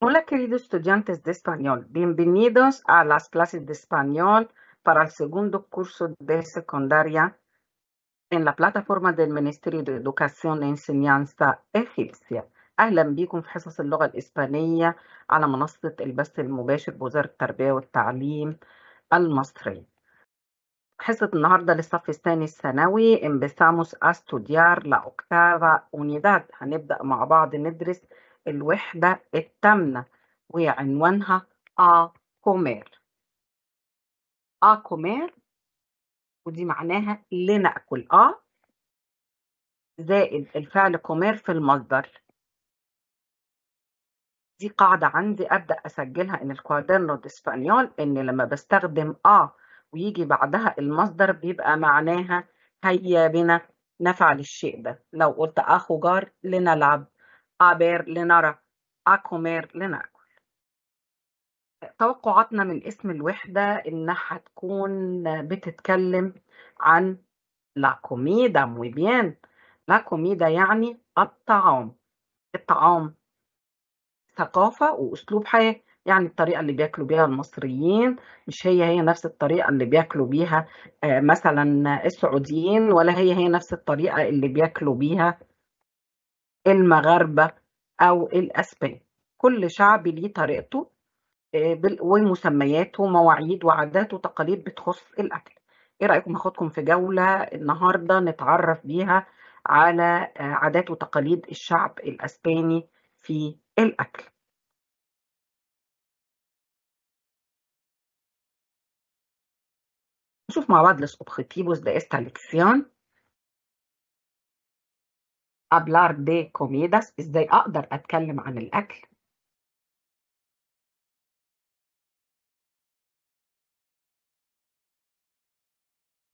Hola queridos estudiantes de español, bienvenidos a las clases de español para el segundo curso de secundaria en la plataforma del Ministerio de Educación e Enseñanza Egipcia. اهلا بكم في حصص اللغة الإسبانية على منصة البث المباشر بوزارة التربية والتعليم المصري. حصة النهاردة للصف الثاني الثانوي empezamos a estudiar la octava unidad. هنبدأ مع بعض ندرس الوحدة التامنة وعنوانها أكومير آه أكومير آه ودي معناها لنأكل أ آه زائد الفعل كومير في المصدر دي قاعدة عندي أبدأ أسجلها إن الكوادرنو دي اسبانيول إن لما بستخدم أ ويجي بعدها المصدر بيبقى معناها هيا بنا نفعل الشيء ده لو قلت أخو جار لنلعب a ver لنرى a comer لناكل توقعاتنا من اسم الوحدة إنها هتكون بتتكلم عن لا كوميدا muy bien لا كوميدا يعني الطعام الطعام ثقافة وأسلوب حياة يعني الطريقة اللي بياكلوا بيها المصريين مش هي هي نفس الطريقة اللي بياكلوا بيها آه، مثلا السعوديين ولا هي هي نفس الطريقة اللي بياكلوا بيها المغاربة أو الأسبان كل شعب ليه طريقته آه، ومسمياته ومواعيد وعادات وتقاليد بتخص الأكل إيه رأيكم أخدكم في جولة النهاردة نتعرف بيها على آه، عادات وتقاليد الشعب الأسباني في الأكل نشوف مع بعض los خطيبوس دا esta hablar de comidas ازاي اقدر اتكلم عن الاكل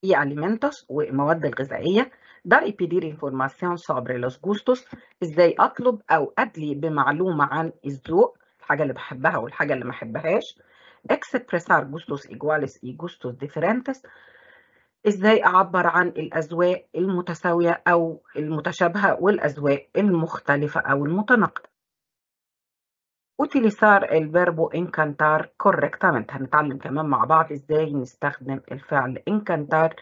y alimentos والمواد الغذائية dar y pedir información sobre los gustos ازاي اطلب او ادلي بمعلومة عن الذوق الحاجة اللي بحبها والحاجة اللي ما احبهاش expresar gustos iguales y gustos diferentes ازاي اعبر عن الاذواق المتساويه او المتشابهه والاذواق المختلفه او المتناقضه اوتيليسار الفيربو انكانتار encantar هنتعلم كمان مع بعض ازاي نستخدم الفعل encantar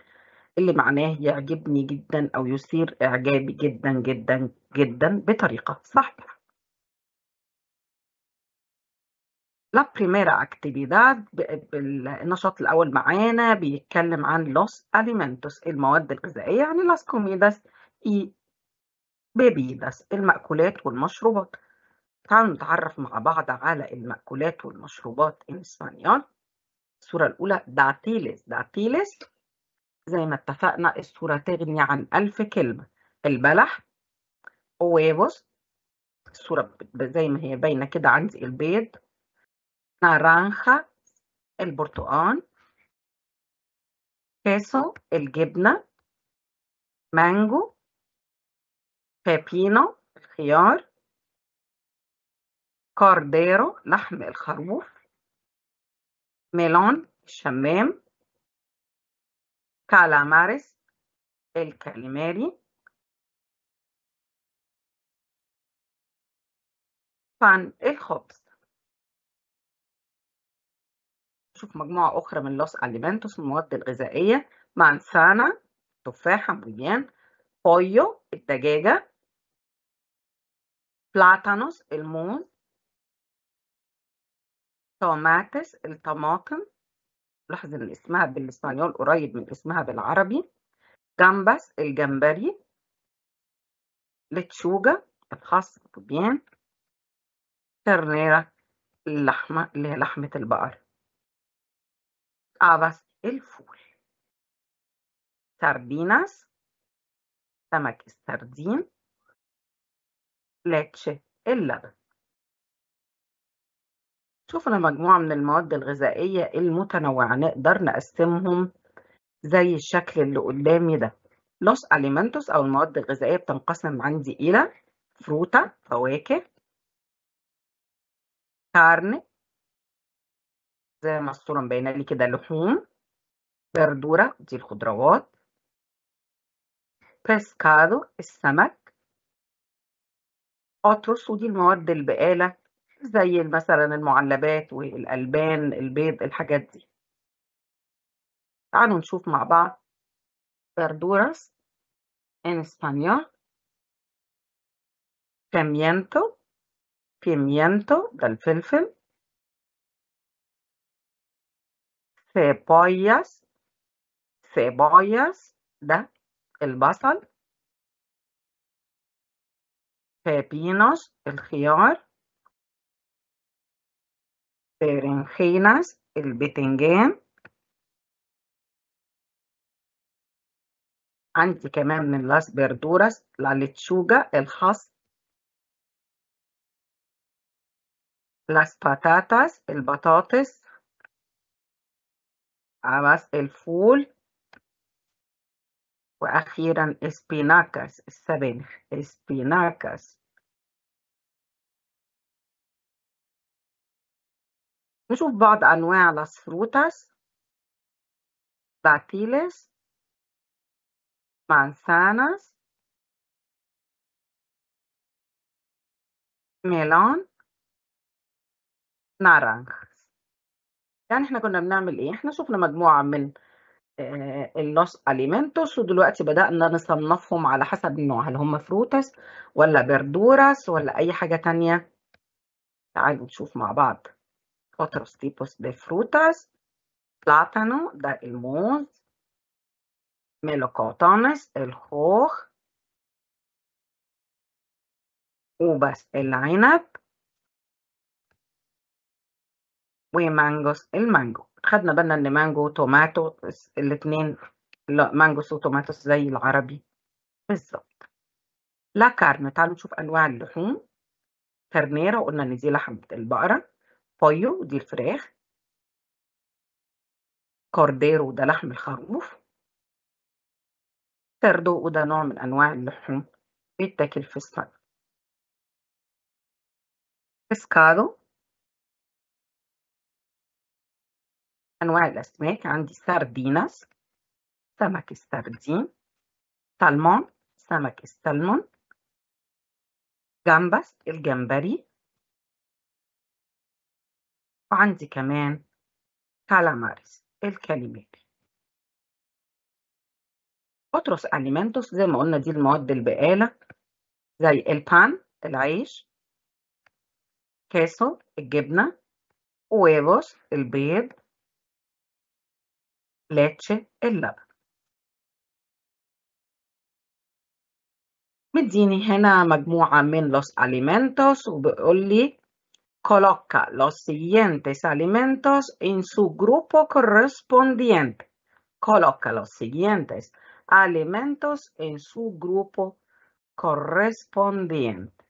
اللي معناه يعجبني جدا او يثير اعجابي جدا جدا جدا بطريقه صحيحه La primera actividad النشاط الأول معانا بيتكلم عن los alimentos المواد الغذائية يعني las comidas y bebidas المأكولات والمشروبات تعالوا نتعرف مع بعض على المأكولات والمشروبات in اسبانيول الصورة الأولى داتيلس داتيلس زي ما اتفقنا الصورة تغني عن ألف كلمة البلح huevos الصورة زي ما هي باينة كده عندي البيض naranja, el برتقال queso, الجبنة مانجو بابينو الخيار كارديرو لحم الخروف ميلون الشمام كالامارس الكاليماري بان الخبز في مجموعة أخرى من لوس أليمنتوس المواد الغذائية مانسانا تفاحة مليان بويو الدجاجة بلاتانوس الموز طوماتس الطماطم لاحظ ان اسمها بالاسبانيول قريب من اسمها بالعربي جامبس الجمبري لتشوجة الخاص البيان ترنيرة اللحمة اللي هي لحمة البقر habas, el ful. Sardinas, سمك السردين. لاتشي اللبن. شوفنا مجموعة من المواد الغذائية المتنوعة نقدر نقسمهم زي الشكل اللي قدامي ده. Los alimentos أو المواد الغذائية بتنقسم عندي إلى فروتة فواكه كارن زي ما الصورة مبينة لي كده لحوم بردورة دي الخضروات بريسكادو السمك أطرس ودي المواد البقالة زي مثلا المعلبات والألبان البيض الحاجات دي تعالوا نشوف مع بعض بردورس إن إسبانيا pimiento pimiento ده الفلفل cebollas, cebollas, ¿da? El basal. Pepinos, el gior. Berenjenas, el betenguén. Anti que las verduras la lechuga, el has, las patatas, el batotes, عمس الفول وأخيرا اسبيناكاس السبانخ اسبيناكاس نشوف بعض أنواع las frutas dátiles manzanas melón naranja يعني إحنا كنا بنعمل إيه؟ إحنا شفنا مجموعة من اللوس آه، أليمنتوس ودلوقتي بدأنا نصنفهم على حسب النوع هل هم فروتس ولا بردوراس ولا أي حاجة تانية تعالوا نشوف مع بعض otros تيبوس دي فروتس، بلاتانو ده الموز ميلوكوتانس الخوخ وبس العنب ومانجوس المانجو خدنا بالنا ان مانجو وتوماتو الاتنين لا مانجوس وتوماتوس زي العربي بالظبط لا كارن تعالوا نشوف انواع اللحوم كارنيرا قلنا ان دي لحمة البقرة بايو دي الفراخ كورديرو ده لحم الخروف سردو وده نوع من انواع اللحوم بيتاكل في الصيف بسكادو أنواع الأسماك عندي سارديناس سمك السردين سلمون سمك السلمون جامبس الجمبري وعندي كمان كالاماريس الكاليماري أطرس أليمنتوس زي ما قلنا دي المواد البقالة زي البان العيش كاسو الجبنة ويفوس البيض leche en Me مديني هنا مجموعة los alimentos ubi coloca los siguientes alimentos en su grupo correspondiente. Coloca los siguientes alimentos en su grupo correspondiente.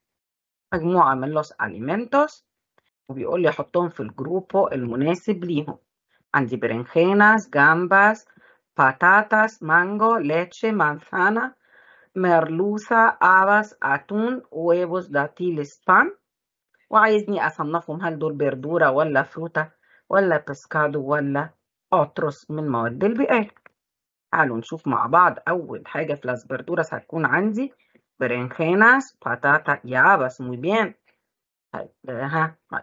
مجموعة من los alimentos وبيقول لي حطهم في grupo المناسب ليهم. antiberenjenas, gambas, patatas, mango, leche, manzana, merluza, habas, atún, huevos, dátiles, pan وعايزني أصنفهم هل دول بردورة ولا فروتة ولا بسكادو ولا أطرس من مواد البيئة تعالوا نشوف مع بعض أول حاجة في لاس verduras هتكون عندي berenjenas, بطاطا يابس موي بيان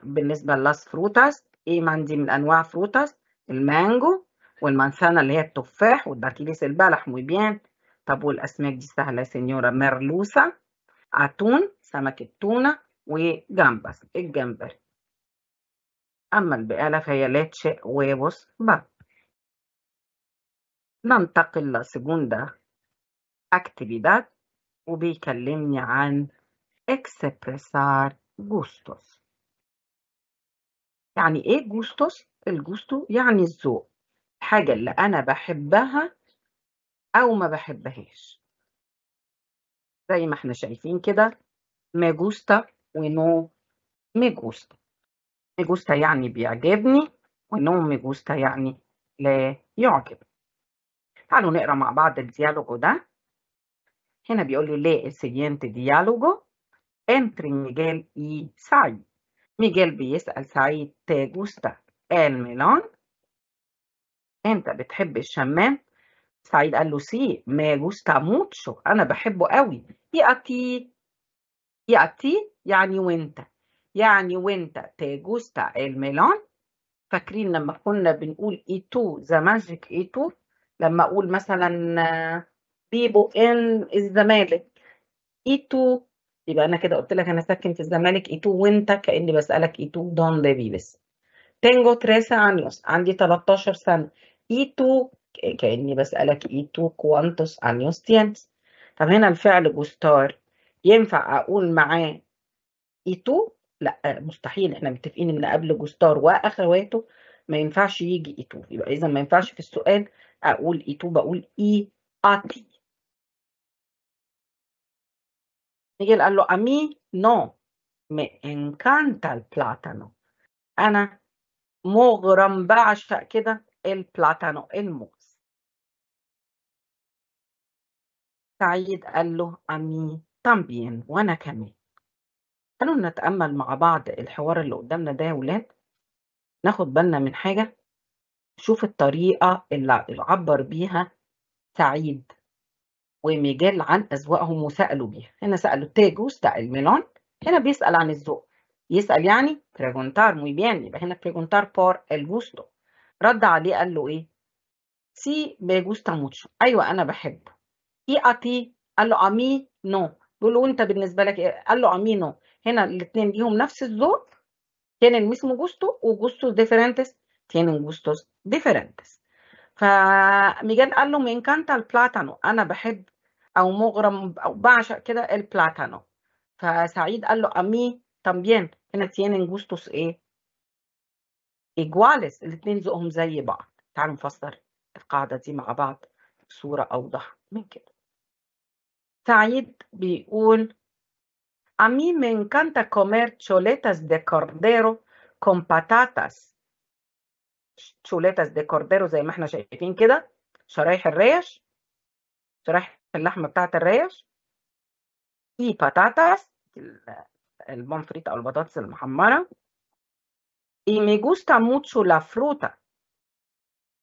بالنسبة للاس فروتاس إيه ما عندي من أنواع فروتاس المانجو والمانسانا اللي هي التفاح والباركيليس البلح muy طب والأسماك دي سهلة يا سنيورة مرلوسة عتون سمكة تونة وجمبس الجمبري أما البقالة فهي لاتش ويبوس باب ننتقل لسجوندا اكتيفيداد وبيكلمني عن إكسبريسار جوستوس يعني ايه جوستوس الجوستو يعني الذوق الحاجة اللي أنا بحبها أو ما بحبهاش زي ما احنا شايفين كده ميجوستا gusta ميجوستا ميجوستا يعني بيعجبني ونو ميجوستا يعني لا يعجب تعالوا نقرا مع بعض الديالوجو ده هنا بيقول لي ليه السيجنت ديالوجو انتري ميجال اي سعيد ميجال بيسأل سعيد تا جوستا قال ميلان انت بتحب الشمام سعيد قال له سي ما جوستا موتشو انا بحبه قوي يأتي يأتي يعني وانت يعني وانت تيجوستا الميلان فاكرين لما كنا بنقول ايتو ذا ماجيك ايتو لما اقول مثلا بيبو ان الزمالك ايتو e يبقى انا كده قلت لك انا ساكن في الزمالك ايتو e وانت كاني بسالك ايتو دون بيبس Tengo 13 años. عندي 13 سنة. Y tú كأني بسألك y tú cuántos años tienes. طب هنا الفعل جوستار ينفع أقول معاه y tú؟ لا مستحيل احنا متفقين ان قبل جوستار واخواته ما ينفعش يجي اي تو يبقى اذا ما ينفعش في السؤال اقول اي تو بقول اي اتي ميجيل قال له امي نو مي انكانتا البلاتانو انا مغرم بعشق كده البلاتانو الموز سعيد قال له أمي تامبين وأنا كمان خلونا نتأمل مع بعض الحوار اللي قدامنا ده يا ولاد ناخد بالنا من حاجة شوف الطريقة اللي عبر بيها سعيد وميجيل عن أذواقهم وسألوا بيها هنا سألوا تاجوس سأل الميلون هنا بيسأل عن الذوق يسأل يعني preguntar muy bien يبقى هنا preguntar por el gusto رد عليه قال له ايه سي me gusta mucho ايوه انا بحبه اي اتي قال له امي نو بيقول له انت بالنسبه لك ايه قال له امي نو هنا الاثنين ليهم نفس الذوق tienen mismo gusto o gustos diferentes tienen gustos diferentes فميجان قال له me encanta el plátano انا بحب او مغرم او بعشق كده البلاتانو فسعيد قال له امي también هنا تيانين جوستوس ايه؟ ايجوالس الاثنين ذوقهم زي بعض تعالوا نفسر القاعدة دي مع بعض بصورة أوضح من كده سعيد بيقول A mí me encanta comer choletas de cordero con patatas. choletas de cordero زي ما احنا شايفين كده شرايح الريش شرايح اللحمة بتاعت الريش y patatas البامفريت او البطاطس المحمره اي مي جوستا موتشو لا فروتا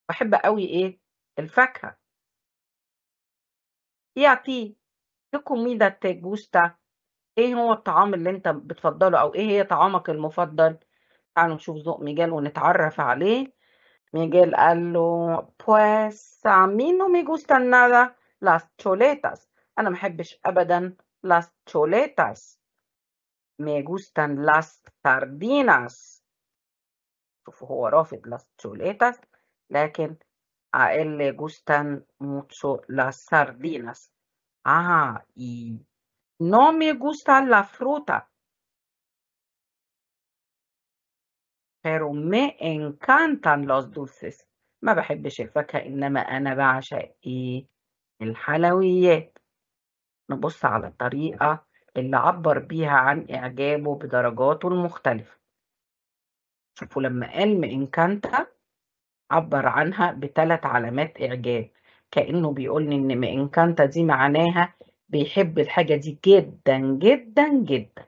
بحب قوي ايه الفاكهه يا تي كوميدا qué comida ايه هو الطعام اللي انت بتفضله او ايه هي طعامك المفضل تعالوا نشوف ذوق ميجال ونتعرف عليه ميجال قال له بويس امينو مي جوستا نادا لاس تشوليتاس انا ما بحبش ابدا لاس تشوليتاس me gustan las sardinas شوفوا هو رافض las chuletas لكن a él le gustan mucho las sardinas ah y no me gusta la fruta pero me encantan los dulces ما بحبش الفاكهة إنما أنا بعشق إيه الحلويات نبص على الطريقة اللي عبر بيها عن إعجابه بدرجاته المختلفة شوفوا لما قال مإنكانتا عبر عنها بثلاث علامات إعجاب كأنه بيقول إن مإنكانتا دي معناها بيحب الحاجة دي جدا جدا جدا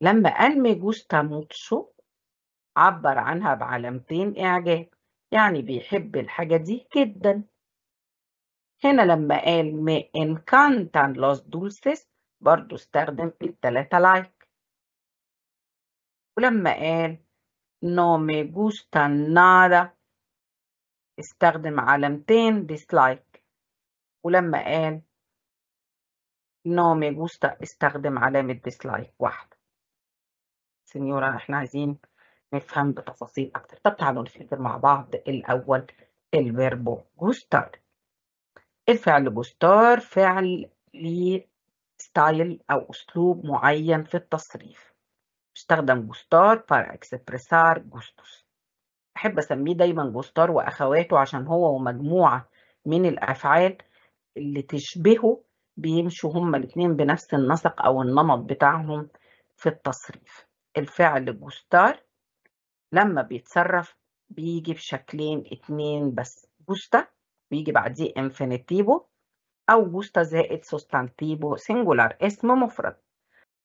لما قال ميجوستا موتسو عبر عنها بعلامتين إعجاب يعني بيحب الحاجة دي جدا هنا لما قال me encantan los برضو استخدم التلاتة لايك ولما قال no me gusta nada استخدم علامتين ديسلايك ولما قال no me gusta استخدم علامة ديسلايك واحدة سنيورا احنا عايزين نفهم بتفاصيل أكتر طب تعالوا نفكر مع بعض الأول الفيربو جوستار الفعل جوستار فعل ليه ستايل أو أسلوب معين في التصريف استخدم جوستار para اكسبريسار جوستوس أحب أسميه دايما جوستار وأخواته عشان هو ومجموعة من الأفعال اللي تشبهه بيمشوا هما الاتنين بنفس النسق أو النمط بتاعهم في التصريف الفعل جوستار لما بيتصرف بيجي بشكلين اتنين بس جوستا بيجي بعديه انفينيتيفو أوجوستا زائد سوستانتيبو سنجولار اسم مفرد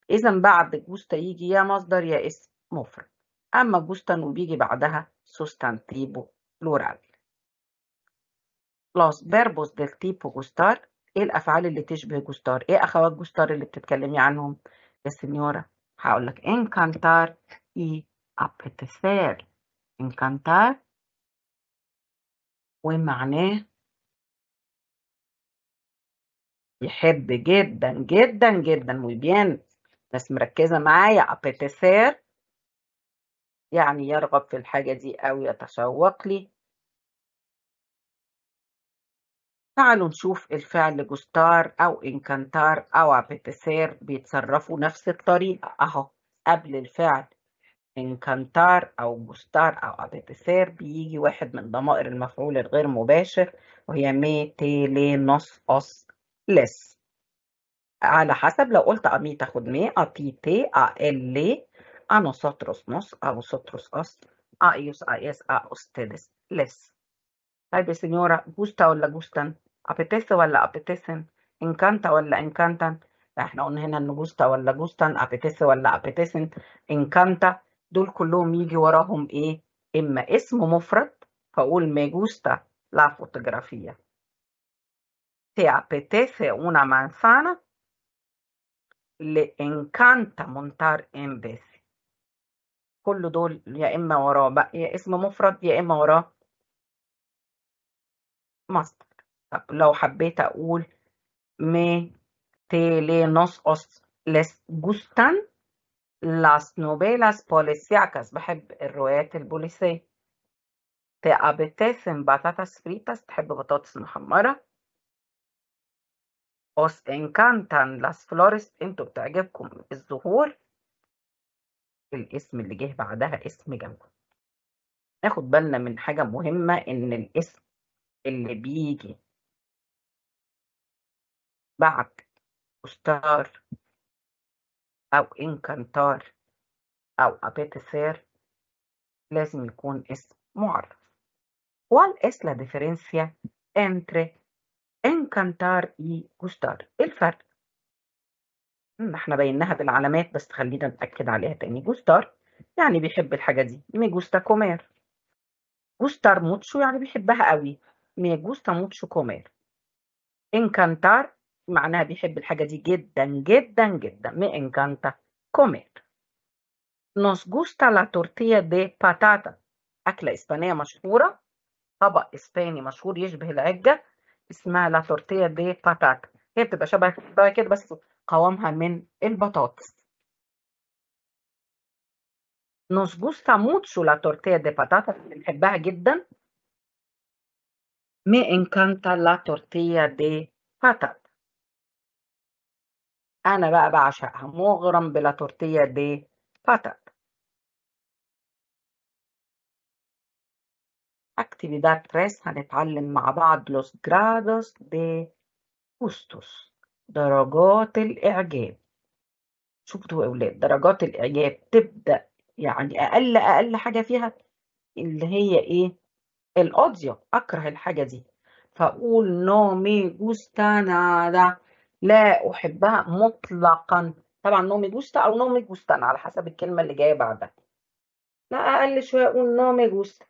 إذا بعد جوستا يجي يا مصدر يا اسم مفرد أما جوستا وبيجي بعدها سوستانتيبو بلورال بلس بيربوس ديل تيبو جوستار إيه الأفعال اللي تشبه جوستار إيه أخوات جوستار اللي بتتكلمي عنهم يا سنيورة هقولك إنكانتار إي أبتسار إنكانتار ومعناه يحب جدا جدا جدا وبيان بس ناس مركزة معايا ابيتيسير يعني يرغب في الحاجة دي أو يتشوق لي تعالوا نشوف الفعل جوستار أو إنكانتار أو ابيتيسير بيتصرفوا نفس الطريقة أهو قبل الفعل إنكانتار أو جوستار أو ابيتيسير بيجي واحد من ضمائر المفعول الغير مباشر وهي مي تي نص أوس less على حسب لو قلت أمي تاخد مي أتي تي أل لي أنو le a أو nos أس أيوس أيس a ellos طيب يا سنيورة جوستا ولا جوستا أبتس ولا أبتسن إنكانتا ولا إنكانتا احنا قلنا هنا ان جوستا ولا جوستا أبتس ولا أبتسن إنكانتا دول كلهم يجي وراهم إيه إما اسم مفرد فأقول me جوستا لا fotografía te apetece una manzana, le encanta montar en bici كل دول يا إما وراه بقى يا اسم مفرد يا إما وراه مصدر طب لو حبيت أقول me telenoscos les gustan las novelas policíacas بحب الروايات البوليسية te apetecen batatas fritas تحب بطاطس محمرة Os encantan las flores انتوا بتعجبكم الزهور الاسم اللي جه بعدها اسم جمع ناخد بالنا من حاجة مهمة إن الاسم اللي بيجي بعد أستار أو إنكانتار أو أبيتسير لازم يكون اسم معرف. ¿Cuál es la diferencia entre إنكانتار إي جوستار، إيه الفرق؟ إحنا بيّناها بالعلامات بس خلّينا نأكد عليها تاني، جوستار يعني بيحب الحاجة دي، مي جوستا كومير جوستار موتشو يعني بيحبها أوي، مي جوستا موتشو كومير انكانتار معناها بيحب الحاجة دي جدًا، جدًا، جدًا، مي انكانتا كومير نوس جوستا لا تورتيا دي باتاتا أكلة إسبانية مشهورة، طبق إسباني مشهور يشبه العِجّة اسمها لا تورتيا دي باتاتا هي بتبقى شبه كده بس قوامها من البطاطس نوس جوستا موتشو لا تورتيه دي patatas بنحبها جدا مي انكانتا لا تورتيه دي باتاتا انا بقى بعشقها مغرم بلا تورتيا دي باتاتا actividad 3 هنتعلم مع بعض لوس جرادوس de gustos درجات الإعجاب شفتوا يا أولاد درجات الإعجاب تبدأ يعني أقل أقل حاجة فيها اللي هي إيه الأوديو أكره الحاجة دي فأقول نو مي جوستا نادا لا أحبها مطلقا طبعا نو مي جوستا أو نو مي جوستان على حسب الكلمة اللي جاية بعدها لا أقل شوية أقول نو مي جوستا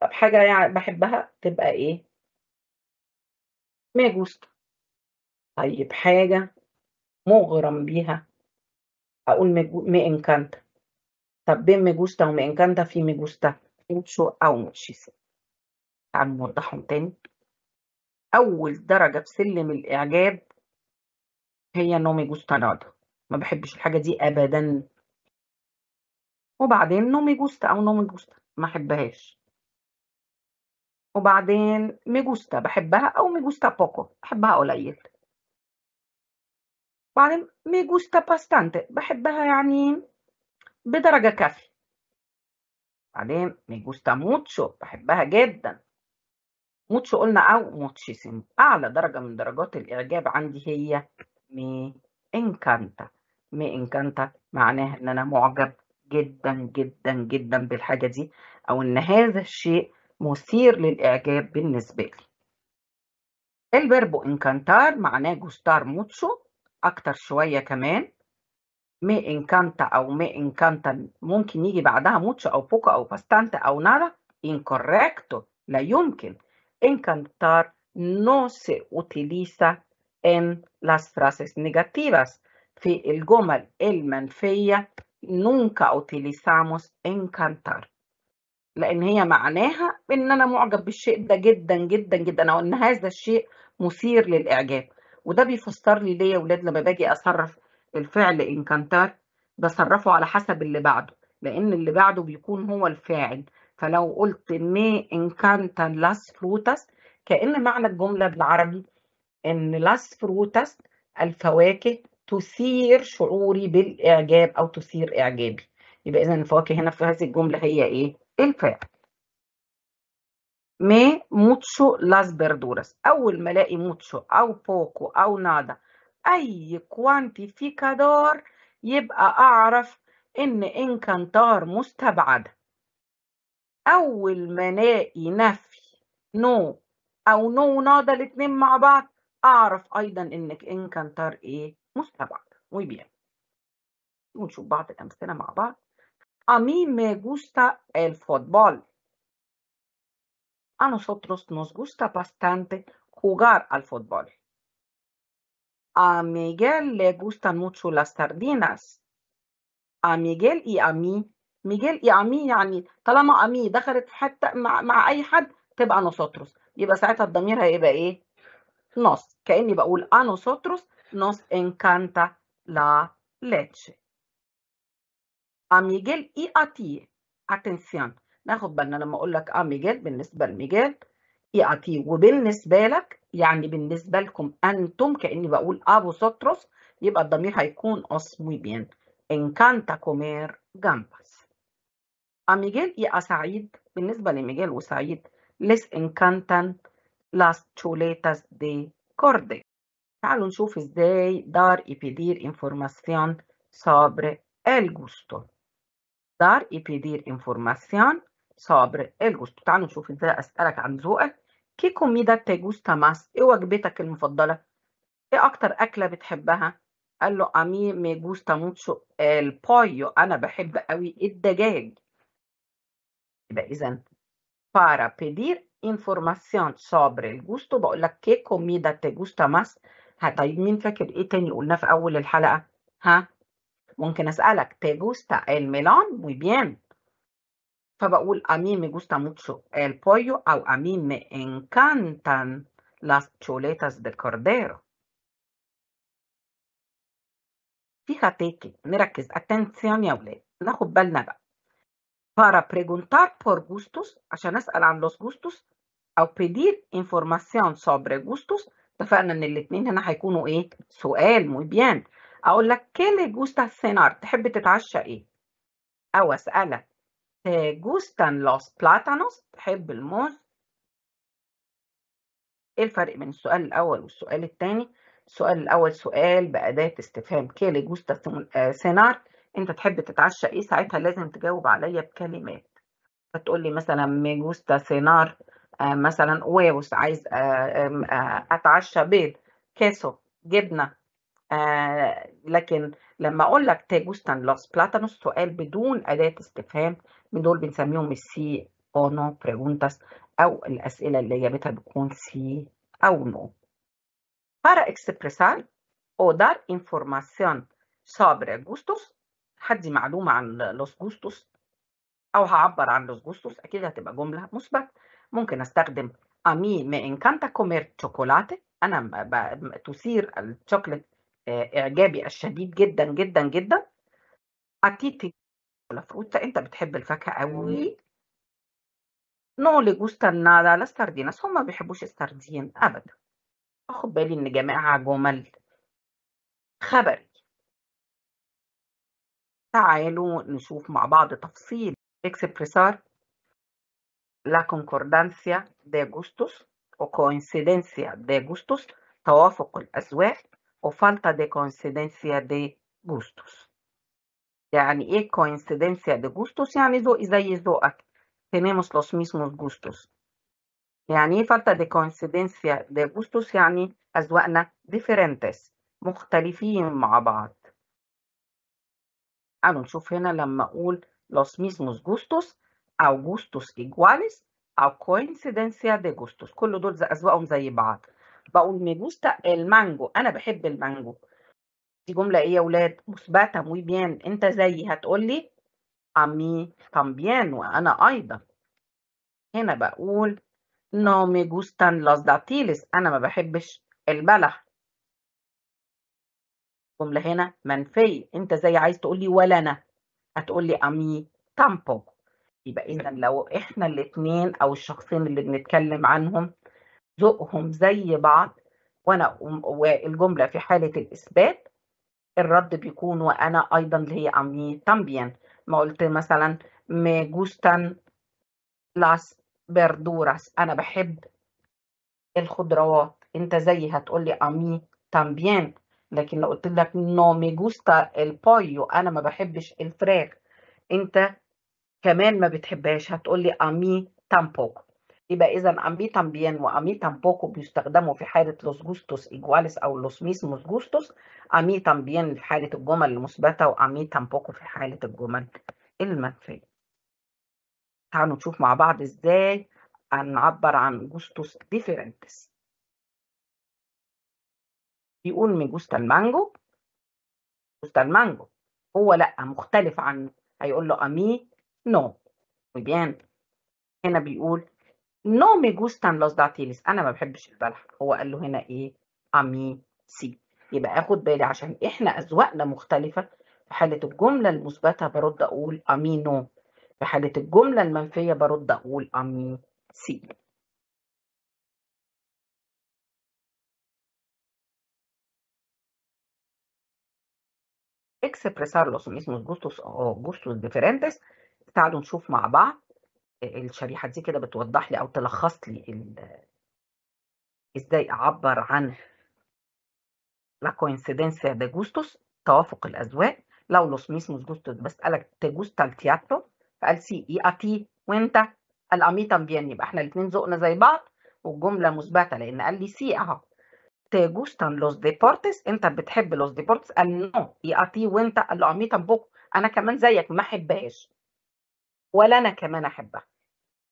طب حاجة يعني بحبها تبقى إيه؟ ماجوس طيب حاجة مغرم بيها أقول انكانتا طب بين ميجوستا انكانتا في ميجوستا موتشو أو ميتشيسو تعالوا نوضحهم تاني أول درجة في سلم الإعجاب هي إن هو ميجوستا نادا ما بحبش الحاجة دي أبدا وبعدين نومي جوستا أو نومي جوستا ما حبهاش وبعدين ميجوستا بحبها او ميجوستا بوكو بحبها قليل وبعدين ميجوستا باستانتي بحبها يعني بدرجة كافية بعدين ميجوستا موتشو بحبها جدا موتشو قلنا او موتشيسم اعلى درجة من درجات الاعجاب عندي هي مي انكانتا مي انكانتا معناها ان انا معجب جدا جدا جدا بالحاجة دي او ان هذا الشيء مثير للإعجاب بالنسبة لي الفيربو انكانتار معناه جوستار موتشو أكتر شوية كمان مي انكانتا أو مي انكانتا ممكن يجي بعدها موتشو أو بوكو أو باستانتا أو نادا إنكوريكتو لا يمكن إنكانتار نو سي utiliza إن لاس فراسيس نيجاتيفاس. في الجمل المنفية نونكا utilizamos إنكانتار. لان هي معناها ان انا معجب بالشيء ده جدا جدا جدا او ان هذا الشيء مثير للاعجاب وده بيفسر لي ليه يا اولاد لما باجي اصرف الفعل ان بصرفه على حسب اللي بعده لان اللي بعده بيكون هو الفاعل فلو قلت مي ان لاس فروتاس كأن معنى الجملة بالعربي إن لاس فروتاس الفواكه تثير شعوري بالإعجاب أو تثير إعجابي يبقى إذا الفواكه هنا في هذه الجملة هي إيه؟ الفاعل مي موتشو لاس verduras أول ما ألاقي موتشو أو بوكو أو نادا أي كوانتيفيكادور يبقى أعرف إن إنكانتار مستبعدة أول ما ألاقي نفي نو أو نو نادا الاتنين مع بعض أعرف أيضا إنك إنكانتار إيه مستبعد muy ونشوف بعض الأمثلة مع بعض A mí me gusta el fútbol. A nosotros nos gusta bastante jugar al fútbol. A Miguel le gustan mucho las sardinas. A Miguel y a mí. Miguel y a mí, a طالما امي دخلت حتى مع, مع اي حد تبقى nosotros. يبقى ساعتها الضمير هيبقى ايه؟ نص كاني بقول a nosotros nos encanta la leche آه، ميغيل اي ا تي اتنسيون ناخد بالنا لما اقول لك آه، ميغيل بالنسبه لميغيل اي ا تي وبالنسبه لك يعني بالنسبه لكم انتم كاني بقول a آه، vosotros يبقى الضمير هيكون os muy bien كومير جامباس gambas ميغيل اي ا سعيد بالنسبه لميغيل وسعيد les encantan las chuletas de كوردي تعالوا نشوف ازاي دار y pedir información sobre el gusto يختار يبيدير انفورماسيون صابر الجوست تعالوا نشوف ازاي اسالك عن ذوقك كي كوميدا تي جوستا ماس ايه وجبتك المفضله ايه اكتر اكله بتحبها قال له امي مي جوستا موتشو البايو انا بحب قوي الدجاج يبقى اذا بارا بيدير انفورماسيون صابر الجوست بقول لك كي كوميدا تي جوستا ماس هتاي مين فاكر ايه تاني قلناه في اول الحلقه ها ممكن أسألك ¿te gusta el melón? Muy bien. فبقول a mí me gusta mucho el pollo o a mí me encantan las chuletas de cordero. Fíjate que, mira, atención es atención, ناخد بالنا Para preguntar por gustos, a أسأل عن los gustos, o pedir información sobre gustos, اتفقنا إن الاتنين هنا هيكونوا إيه؟ سؤال, muy bien. اقول لك كي لي جوستا سينار تحب تتعشى ايه؟ او اسالك تي جوستان لوس بلاتانوس تحب الموز؟ ايه الفرق بين السؤال الاول والسؤال الثاني؟ السؤال الاول سؤال باداه استفهام كي لي جوستا آه، سينار انت تحب تتعشى ايه؟ ساعتها لازم تجاوب عليا بكلمات فتقول لي مثلا مي جوستا سينار آه، مثلا واوس عايز آه، اتعشى بيض كاسو جبنه آه، لكن لما اقول لك تاجوستان لوس بلاتانوس سؤال بدون اداه استفهام من دول بنسميهم السي او نو بريونتاس او الاسئله اللي اجابتها بتكون سي او نو para expresar o dar información sobre gustos هدي معلومه عن لوس جوستوس او هعبر عن لوس جوستوس اكيد هتبقى جمله مثبت ممكن استخدم a mí me encanta comer chocolate انا تثير الشوكليت آه، اعجابي الشديد جدا جدا جدا اتيتي فروتا انت بتحب الفاكهه قوي نو لجوستا نادا لا ستارديناس هما ما بيحبوش السردين ابدا اخد بالي ان جماعة جمل خبري تعالوا نشوف مع بعض تفصيل اكسبريسار لا كونكوردانسيا دي جوستوس او coincidencia دي جوستوس توافق الأذواق o falta de coincidencia de gustos. Yani coincidencia de gustos yani do'dayız do'ak. Tenemos los mismos gustos. يعني falta de coincidencia de gustos يعني diferentes, diferentes مختلفين مع بعض. أنا نشوف هنا لما أقول los mismos gustos a gustos iguales o coincidencia de gustos كل دول زي بعض. بقول مي جوستا المانجو أنا بحب المانجو دي جملة إيه يا ولاد مثبتة موي بيان أنت زيي هتقول لي a وأنا أيضا هنا بقول نو مي gustan لاس داتيلس أنا ما بحبش البلح جملة هنا منفية أنت زي عايز تقول لي ولا أنا هتقول لي a يبقى إذا لو إحنا الاتنين أو الشخصين اللي بنتكلم عنهم ذوقهم زي بعض وانا والجمله في حاله الاثبات الرد بيكون وانا ايضا اللي هي امي تامبيان ما قلت مثلا مي جوستان las verduras انا بحب الخضروات انت زي هتقولي امي تامبيان لكن لو قلت لك نو مي جوستا البويو انا ما بحبش الفراخ انت كمان ما بتحبهاش هتقولي امي تامبوكو يبقى إذا ambitan تامبيان وامي تامبوكو بيستخدموا في حالة los gustos iguales أو los mismos gustos امي تامبيان في حالة الجمل المثبتة وامي تامبوكو في حالة الجمل المنفية. تعالوا نشوف مع بعض إزاي هنعبر عن gustos differentes. يقول من جوستا المانجو جوستا المانجو هو لأ مختلف عن هيقول له أمي نو no. طيب بيان يعني هنا بيقول No me gustan los dátiles انا ما بحبش البلح هو قال له هنا ايه امي سي يبقى اخد بالي عشان احنا اذواقنا مختلفه في حاله الجمله المثبته برد اقول امي نو في حاله الجمله المنفيه برد اقول امي سي اكسبريسار los mismos جوستوس o جوستوس diferentes تعالوا نشوف مع بعض الشريحه دي كده بتوضح لي او تلخص لي ازاي اعبر عن لا كوينسيدنسيا دي جوستوس توافق الاذواق لو لوس ميسموس جوستوس بس قالك تجوستا التياترو فقال سي اي اتي وانت الامي تامبيان يبقى احنا الاتنين ذوقنا زي بعض والجمله مثبته لان قال لي سي اهو te gustan los deportes انت بتحب los deportes قال نو إي أتي وانت قال له عمي تنبوك انا كمان زيك ما احبهاش ولا انا كمان احبها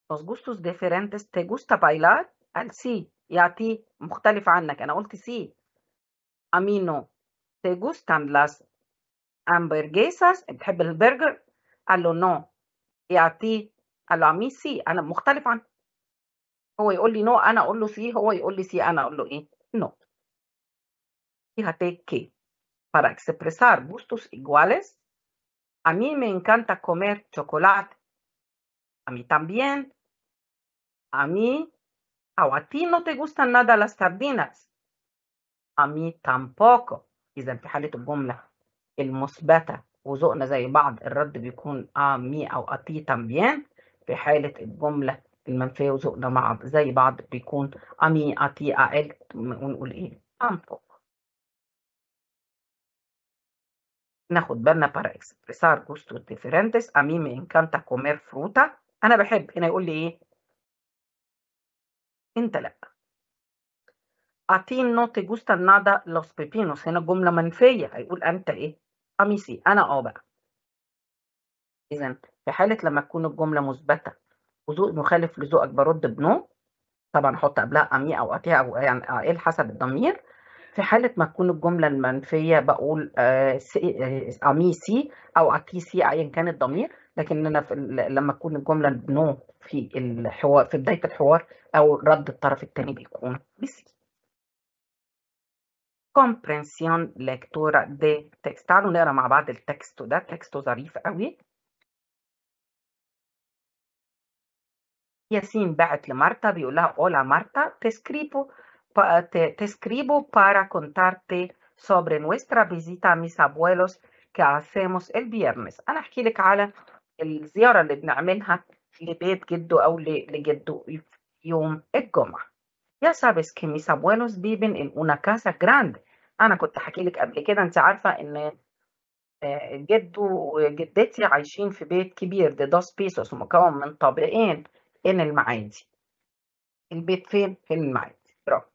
los gustos diferentes te gusta bailar Al sí y a ti مختلف عنك انا قلت sí a mí no te gustan las hamburguesas بتحب البرجر burger? no y a ti a a mí sí Ana, مختلف عنك هو no. Ana, اقول sí هو يقول sí Ana, اقول له no fíjate que para expresar gustos iguales a mí me encanta comer chocolate a mí también. A mí, o a ti no te gustan nada las sardinas. A mí tampoco. إذا في حالة الجملة المثبتة وذوقنا زي بعض الرد بيكون a mí أو a ti في حالة الجملة المنفية وذوقنا مع زي بعض بيكون a mí, a ونقول إيه؟ tampoco. ناخد بالنا para expresar gustos diferentes. A mí me encanta comer fruta. انا بحب هنا يقول لي ايه انت لا اتين نوت جوستا نادا لوس بيبينوس هنا جملة منفية هيقول أنت إيه؟ أميسي أنا أه بقى إذا في حالة لما تكون الجملة مثبتة وذوق مخالف لذوقك برد بنو طبعا حط قبلها أمي أو اتي أو يعني ايه حسب الضمير في حالة ما تكون الجملة المنفية بقول آه، آه، أميسي أو أتيسي أيا كان الضمير لكن في لما تكون الجمله نو في الحوار في بدايه الحوار او رد الطرف الثاني بيكون بسي comprensión lectura de text تعالوا نقرا مع بعض التكست ده تكست ظريف قوي ياسين بعت لمارتا بيقول لها اولا مارتا تسكريبو تسكريبو بارا كونتارتي sobre nuestra visita a mis abuelos que hacemos el viernes انا احكي لك على الزيارة اللي بنعملها لبيت جده أو لجده يوم الجمعة يا سابس كيمي سابوينوس بيبن إن أونا كاسا جراند. أنا كنت حكي لك قبل كده أنت عارفة إن آه، جده وجدتي عايشين في بيت كبير ده دوس بيسوس مكون من طابقين إن المعادي البيت فين؟ في المعادي برافو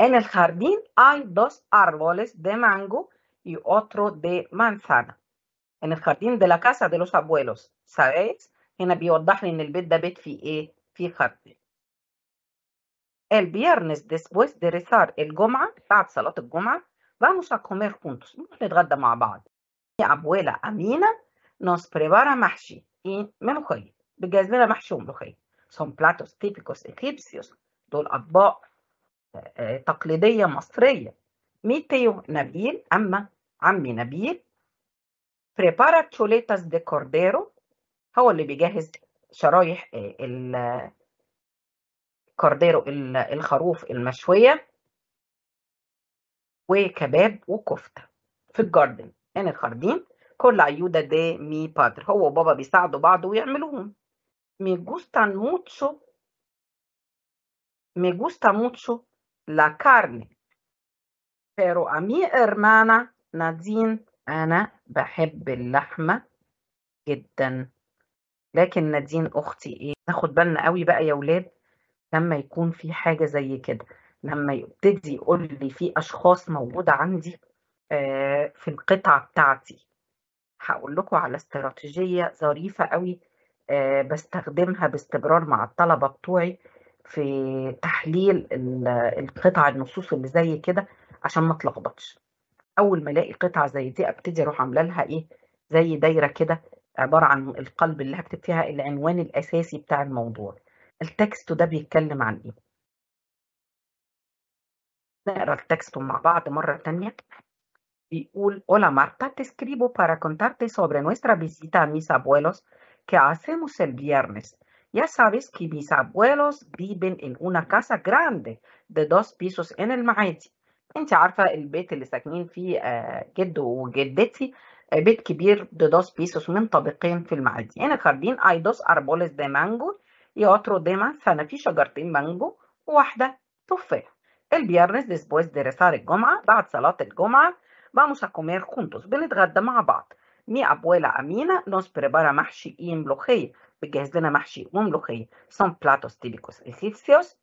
إن el jardín hay dos árboles de mango y otro de manzana. en el jardín de la casa de los abuelos, ¿sabéis? هنا بيوضح لي إن البيت ده بيت فيه إيه؟ فيه خردل. El viernes después de rezar الجمعة بعد صلاة الجمعة vamos a comer juntos نروح نتغدى مع بعض. يا abuela أمينة, nos prepara محشي إيه؟ ملوخية بجاز لنا محشي وملوخية. Son platos típicos egipcios دول أطباق تقليدية مصرية. ميتيو نبيل أما عمي نبيل بريبارا تشوليتاس دي كورديرو هو اللي بيجهز شرايح الكورديرو الخروف المشوية وكباب وكفتة في الجاردن انا الخاردين كل عيودة دي مي بادر هو وبابا بيساعدوا بعض ويعملوهم مي جوستان موتشو مي جوستا موتشو لا كارني pero a mi hermana Nadine أنا بحب اللحمة جدًا، لكن نادين أختي إيه، ناخد بالنا أوي بقى يا ولاد لمّا يكون في حاجة زي كده، لمّا يبتدي يقول لي في أشخاص موجودة عندي آه، في القطعة بتاعتي، هقول لكم على استراتيجية ظريفة أوي آه، بستخدمها باستمرار مع الطلبة بتوعي في تحليل القطع النصوص اللي زي كده عشان ما تلخبطش اول ما الاقي قطعه زي دي ابتدي اروح عامله لها ايه زي دايره كده عباره عن القلب اللي هكتب فيها العنوان الاساسي بتاع الموضوع التكست ده بيتكلم عن ايه نقرا التكست مع بعض مره تانية بيقول hola Marta te escribo para contarte sobre nuestra visita a mis abuelos que hacemos el viernes Ya sabes que mis abuelos viven en una casa grande de dos pisos en el Maedi. انت عارفة البيت اللي ساكنين فيه آه، جد وجدتي آه، بيت كبير دوس بيسوس من طابقين في المعادي هنا خاربين ايدوس اربوليس دي مانجو يوترو دي مانس هنا في شجرتين مانجو وواحدة تفاح البيارنس ديس بويس دي رسار الجمعة بعد صلاة الجمعة vamos a comer بنتغدى مع بعض مي ابويلا امينا نوس بريبارا محشي اي ملوخية بتجهز لنا محشي وملوخية سون بلاتوس تيبيكوس اخيسيوس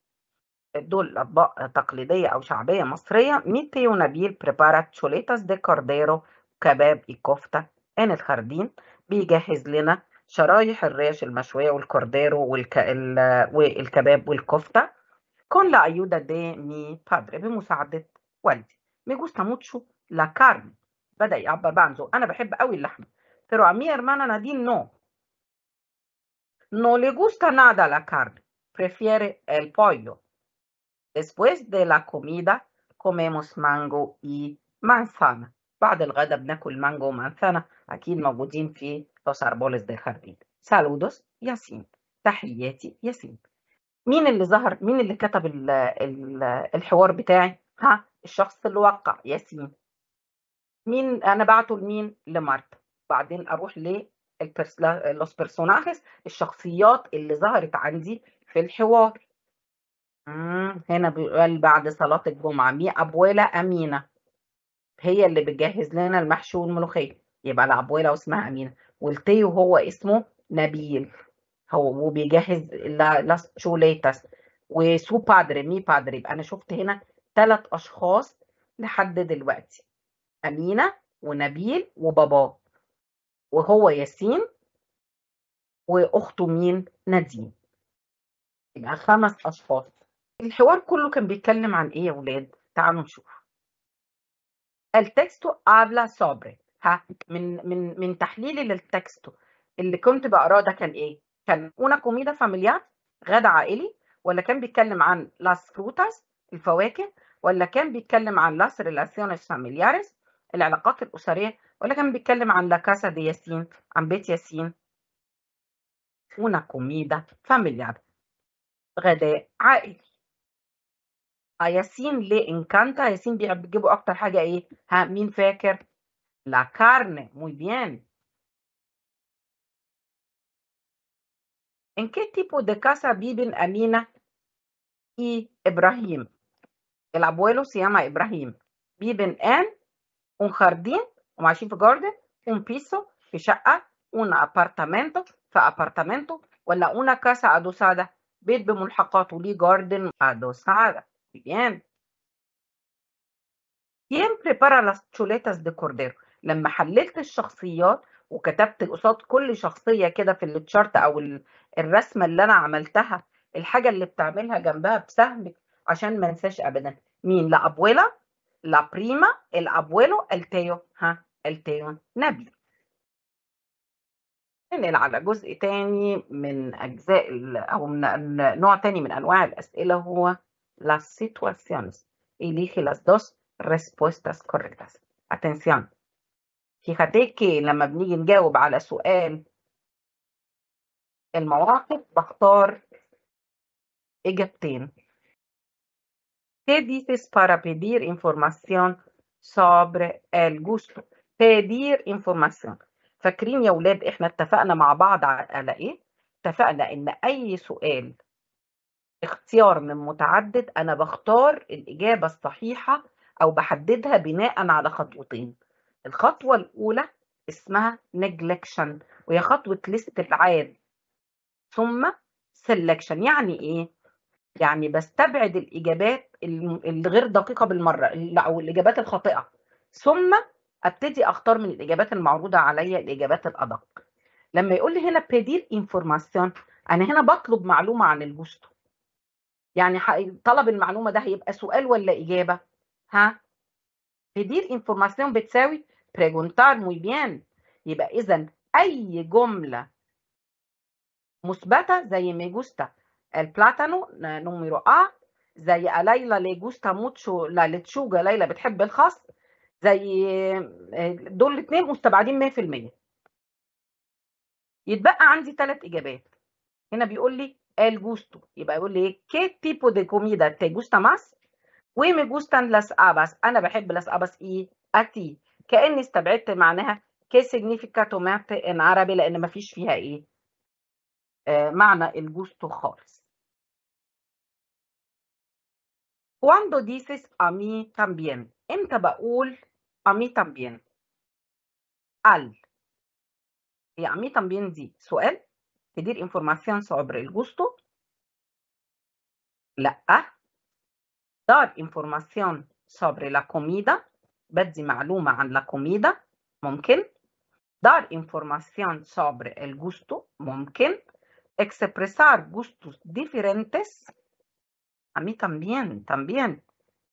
دول أطباق تقليدية أو شعبية مصرية ميتيو نبيل بريبارات شوليتاس دي كارديرو كباب الكفتة إن الخردين بيجهز لنا شرايح الريش المشوية والكارديرو والك... والكباب والكفتة con la ayuda de mi بمساعدة والدي مي جوستا موتشو لا carne بدأ يعبر بانزو أنا بحب قوي اللحمة pero مي ارمانا نادين نو نو لي جوستا نادا لا la بريفيري البويو Después de la comida comemos mango y manzana. بعد الغداء بناكل مانجو ومانثانا أكيد موجودين في los árboles del jardín. Saludos ياسين. تحياتي ياسين. مين اللي ظهر مين اللي كتب الحوار بتاعي؟ ها الشخص اللي وقع ياسين. مين أنا بعته لمين؟ لمارتا. بعدين أروح للبرس... los personajes الشخصيات اللي ظهرت عندي في الحوار. هنا بيقال بعد صلاة الجمعة، مي أبويلة أمينة، هي اللي بتجهّز لنا المحشي والملوخية، يبقى الأبويلة واسمها أمينة، والتي هو اسمه نبيل، هو وبيجهّز la las chuletas وsu padre mi يبقى أنا شُفت هنا ثلاث أشخاص لحد دلوقتي، أمينة ونبيل وباباه، وهو ياسين وأخته مين؟ نادين، يبقى خمس أشخاص. الحوار كله كان بيتكلم عن إيه يا ولاد؟ تعالوا نشوف. التكستو ابلا habla ها من من من تحليلي للتكستو اللي كنت بقراه ده كان إيه؟ كان una comida familiar غدا عائلي ولا كان بيتكلم عن las frutas الفواكه ولا كان بيتكلم عن las relaciones familiares العلاقات الأسرية ولا كان بيتكلم عن لا كاسا دي ياسين عن بيت ياسين una comida familiar غداء عائلي آه، ياسين ليه انكانتا ياسين بيجيبوا اكتر حاجه ايه؟ ها مين فاكر؟ لا كارن موي بيان ان كي تيبو دي كاسا بيبن امينا اي ابراهيم الابويلو سياما ابراهيم بيبن ان un jardín, un machine for garden, un piso, fichaa, un apartamento, fa apartamento, o la una casa adosada, bed bemulhaqatu li garden adosada. Bien. ¿Quién prepara las chuletas de cordero لما حللت الشخصيات وكتبت قصاد كل شخصية كده في التشارت أو الرسمة اللي أنا عملتها الحاجة اللي بتعملها جنبها بسهمك عشان ما انساش أبدا مين لأبويلا لابريما الأبويلو التيو ها التيو نبي ننقل على جزء تاني من أجزاء أو من نوع تاني من أنواع الأسئلة هو las situaciones. Elige las dos respuestas correctas. Atención. Fíjate فيها لما بنيجي نجاوب على سؤال المواقف بختار إجابتين. ¿Qué dices para pedir información sobre el gusto? Pedir información. فاكرين يا ولاد احنا اتفقنا مع بعض على ايه؟ اتفقنا ان اي سؤال اختيار من متعدد أنا بختار الإجابة الصحيحة أو بحددها بناء على خطوتين الخطوة الأولى اسمها نجلكشن وهي خطوة الاستبعاد ثم سلكشن يعني إيه؟ يعني بستبعد الإجابات الغير دقيقة بالمرة أو الإجابات الخاطئة ثم ابتدي اختار من الاجابات المعروضه عليا الاجابات الادق لما يقول لي هنا بيدير انفورماسيون انا هنا بطلب معلومه عن الجوستو يعني طلب المعلومه ده هيبقى سؤال ولا اجابه ها pedir انفورماسيون بتساوي بريغونتار موي بيان يبقى اذا اي جمله مثبته زي مي جوستا البلاتانو نوميرو ا زي ليلى لي جوستا موتشو لا لتشوجا ليلى بتحب الخص زي آه، دول الاثنين مستبعدين 100% يتبقى عندي ثلاث اجابات هنا بيقول لي el gusto. يبقى يقول لي ¿Qué tipo de comida te gusta más? Y me gustan las habas. أنا بحب las habas y a ti. كأني استبعدت معناها significa سيجنيفيكا تومات ان عربي لأن مفيش فيها إيه آه معنى الجوستو خالص. Cuando dices a mí también. إمتى بقول a mí también؟ al. هي a mí también دي سؤال؟ pedir información sobre el gusto. a dar información sobre la comida بدي معلومة عن la comida ممكن dar información sobre el gusto ممكن expresar gustos diferentes a mí también también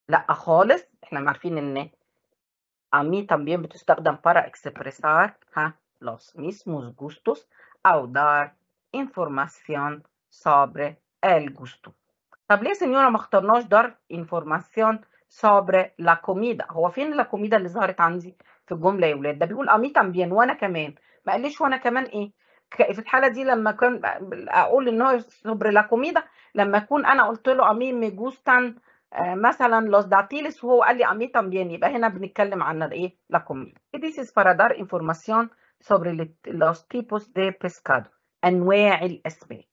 La خالص احنا e. a mí también بتستخدم para expresar los mismos gustos او dar información sobre el gusto طب ليه سنيورة ما اخترناش دار información sobre la comida هو فين la comida اللي ظهرت عندي في الجملة يا ولاد ده بيقول أمي تامبيان también وانا كمان ما قاليش وانا كمان ايه في الحالة دي لما كان اقول ان هو sobre la comida لما اكون انا قلت له أمي مي me gustan مثلا لوس داتيلس وهو قال لي امي تامبيان يبقى هنا بنتكلم عن الايه la comida. This is para dar información sobre los tipos de pescado. انواع الاسماك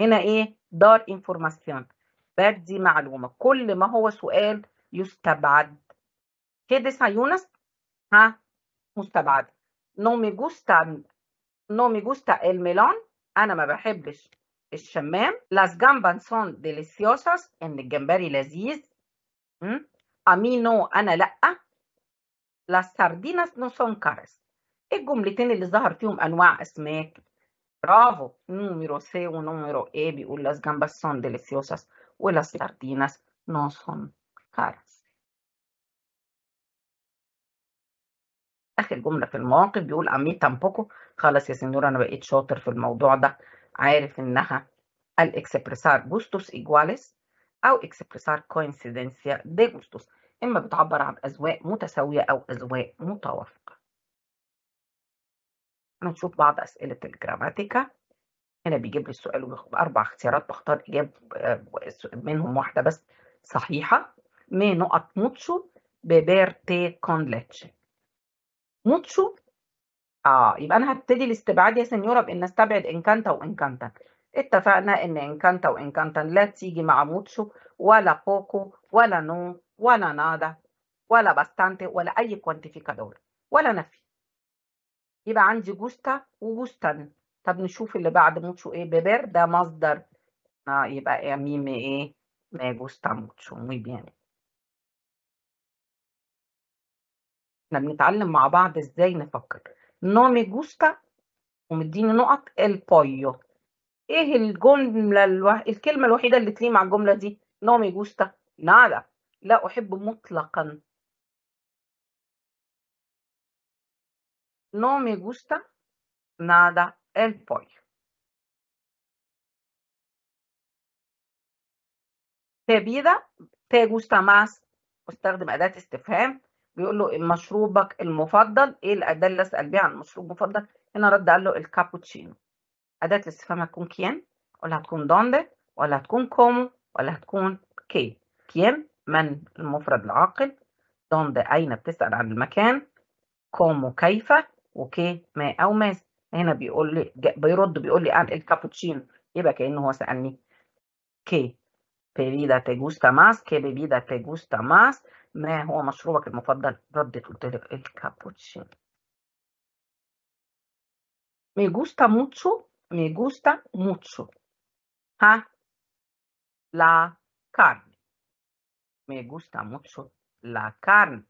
هنا ايه دار انفورماسيون بدي معلومه كل ما هو سؤال يستبعد ¿Qué سايونس؟ ها مستبعد no me gusta no me انا ما بحبش الشمام لاس جامبان سون deliciosas ان الجمبري لذيذ امي نو انا لا لاس ساردينس نو سون كارس الجملتين اللي ظهر فيهم انواع اسماك Bravo. Número C o número E, o las gambas son deliciosas o las sardinas no son caras. آخر جملة في المواقف بيقول عمي tampoco. خلاص يا سنور أنا بقيت شاطر في الموضوع ده عارف إنها al expresar gustos iguales o expresar coincidencia de gustos إما بتعبر عن أذواق متساوية أو أذواق متوافقة هنشوف بعض أسئلة الجراماتيكا هنا بيجيب لي السؤال وباخد أربع اختيارات بختار إجابة آه، منهم واحدة بس صحيحة مي نقط موتشو ببير تي كون موتشو اه يبقى انا هبتدي الاستبعاد يا سنيوره بان استبعد ان كانتا وان كانتا اتفقنا ان ان كانتا وان كانتا لا تيجي مع موتشو ولا بوكو ولا نو ولا نادا ولا باستانتي ولا اي كوانتيفيكادور ولا نفي يبقى عندي جوستا وجوستن طب نشوف اللي بعد موتشو ايه ببير ده مصدر آه يبقى إيه، ميم ايه ما جوستا موتشو مي بيان يعني. احنا بنتعلم مع بعض ازاي نفكر نومي جوستا ومديني نقط البويو ايه الجملة الو... الكلمة الوحيدة اللي تليق مع الجملة دي؟ نومي جوستا نادا لا أحب مطلقا No me gusta nada el pollo. بيدا تي جوستا más, استخدم أداة استفهام بيقول له مشروبك المفضل ايه الأداة اللي أسأل بيها عن مشروب مفضل هنا رد قال له الكابوتشينو أداة الاستفهام هتكون كيان ولا هتكون دوندي ولا هتكون كومو ولا هتكون كي كيان من المفرد العاقل دوندي أين بتسأل عن المكان كومو كيف وكي ما او ماس هنا بيقول لي بيرد بيقول لي عن إيه الكابتشينو يبقى كأنه هو سألني كي بيبيدا تيجوستا ماس كي بيبيدا تيجوستا ماس ما هو مشروبك المفضل ردت قلت له الكابتشينو مي جوستا موتشو مي جوستا موتشو ها لا كارن مي جوستا موتشو لا كارن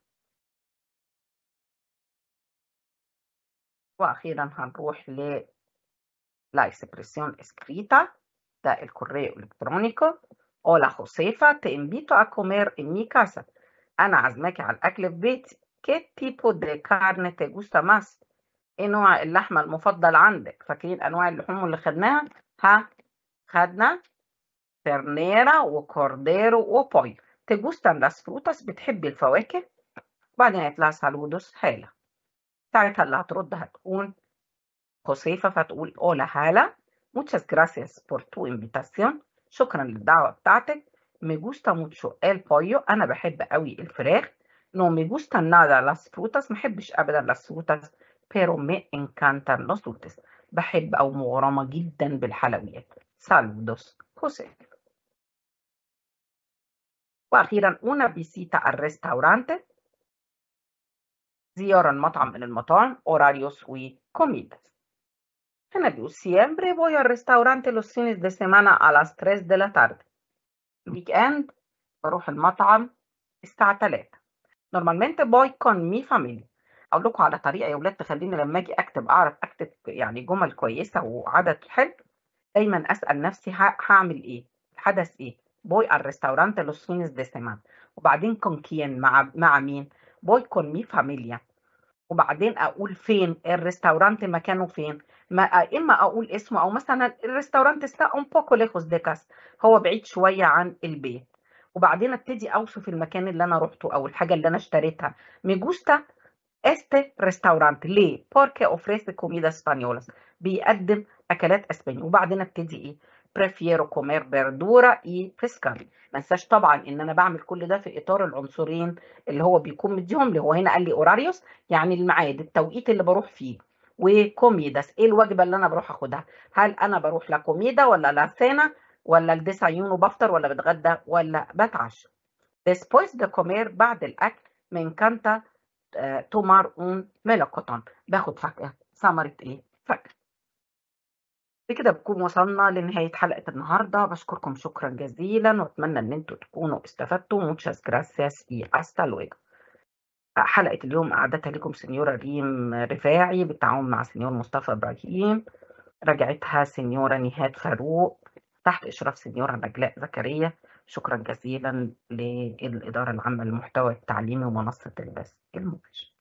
واخيرا هنروح ل لا اكسبريسيون اسكريتا del الكوريو الكترونيكو Hola Josefa, te invito a ان مي كاسا أنا عزمك على الأكل في بيتي. كي تيبو دي carne تي جوستا ماس إيه نوع اللحمة المفضل عندك؟ فاكرين أنواع اللحوم اللي خدناها؟ ها خدنا ترنيرا وكورديرو وبوي. te gustan las frutas بتحبي الفواكه؟ بعدين هيطلع saludos حالا. ساعتها اللي هترد هتكون خصيفة فتقول أولا هالا muchas gracias por tu invitación شكرا للدعوة بتاعتك me gusta mucho el pollo أنا بحب قوي الفراخ no me gusta nada las frutas ما بحبش أبدا las frutas pero me encantan los dulces بحب أو مغرمة جدا بالحلويات saludos José وأخيرا una visita al restaurante زيارة المطعم من المطاعم أوراريوس و كوميدس. أنا ديو سيمبري بوي al restaurante los fines de semana a las 3 ويك إند بروح المطعم الساعة تلاتة. نورمالمنت voy con mi familia. أقول لكم على طريقة يا ولاد تخليني لما أجي أكتب أعرف أكتب يعني جمل كويسة وعدد حلو. دايما أسأل نفسي هعمل إيه؟ الحدث إيه؟ بوي al restaurante los fines de وبعدين كون كيان مع مع مين؟ voy con mi familia وبعدين اقول فين الريستورانت مكانه فين ما اما اقول اسمه او مثلا الريستورانت ستا un بوكو ليخوس ديكاس هو بعيد شويه عن البيت وبعدين ابتدي اوصف المكان اللي انا روحته او الحاجه اللي انا اشتريتها مي جوستا este restaurante ليه porque ofrece كوميدا españolas بيقدم اكلات اسبانيه وبعدين ابتدي ايه بريفيرو كومير بردورا اي بريسكابي ما انساش طبعا ان انا بعمل كل ده في اطار العنصرين اللي هو بيكون مديهم لي هو هنا قال لي اوراريوس يعني الميعاد التوقيت اللي بروح فيه وكوميداس ايه الوجبه اللي انا بروح اخدها هل انا بروح لكوميدا ولا سينا ولا لديسعيون وبفطر ولا بتغدى ولا بتعشى después de comer بعد الاكل من كانتا تومار اون ميلاكوتون باخد فاكهه ثمره ايه فاكهه بكده بكون وصلنا لنهاية حلقة النهاردة بشكركم شكرا جزيلا واتمنى ان انتوا تكونوا استفدتوا موتشاس جراسياس اي استا luego حلقة اليوم أعدتها لكم سنيورة ريم رفاعي بالتعاون مع سنيور مصطفى إبراهيم راجعتها سنيورة نهاد فاروق تحت إشراف سنيورة نجلاء زكريا شكرا جزيلا للإدارة العامة للمحتوى التعليمي ومنصة البث المباشر